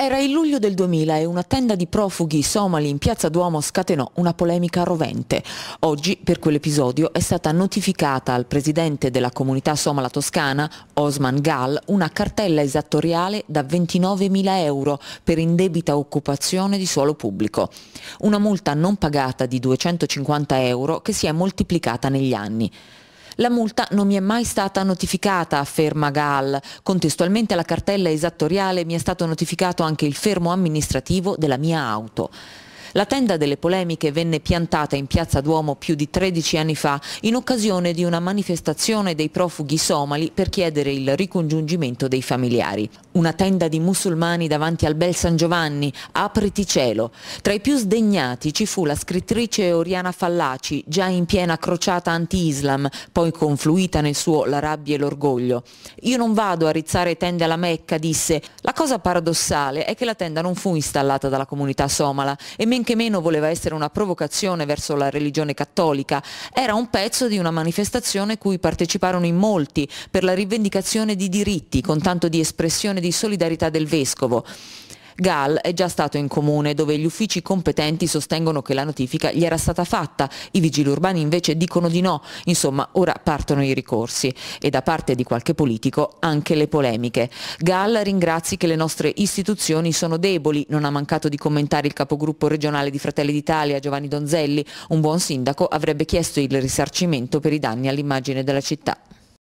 Era il luglio del 2000 e una tenda di profughi somali in piazza Duomo scatenò una polemica rovente. Oggi, per quell'episodio, è stata notificata al presidente della comunità somala toscana, Osman Gall, una cartella esattoriale da 29.000 euro per indebita occupazione di suolo pubblico. Una multa non pagata di 250 euro che si è moltiplicata negli anni. La multa non mi è mai stata notificata, afferma Gall. Contestualmente alla cartella esattoriale mi è stato notificato anche il fermo amministrativo della mia auto. La tenda delle polemiche venne piantata in piazza Duomo più di 13 anni fa in occasione di una manifestazione dei profughi somali per chiedere il ricongiungimento dei familiari. Una tenda di musulmani davanti al bel San Giovanni, apriti cielo. Tra i più sdegnati ci fu la scrittrice Oriana Fallaci, già in piena crociata anti-Islam, poi confluita nel suo La rabbia e l'orgoglio. Io non vado a rizzare tende alla Mecca, disse. La cosa paradossale è che la tenda non fu installata dalla comunità somala e men neanche meno voleva essere una provocazione verso la religione cattolica, era un pezzo di una manifestazione cui parteciparono in molti per la rivendicazione di diritti con tanto di espressione di solidarietà del Vescovo. Gall è già stato in comune dove gli uffici competenti sostengono che la notifica gli era stata fatta, i vigili urbani invece dicono di no, insomma ora partono i ricorsi e da parte di qualche politico anche le polemiche. Gall ringrazi che le nostre istituzioni sono deboli, non ha mancato di commentare il capogruppo regionale di Fratelli d'Italia Giovanni Donzelli, un buon sindaco avrebbe chiesto il risarcimento per i danni all'immagine della città.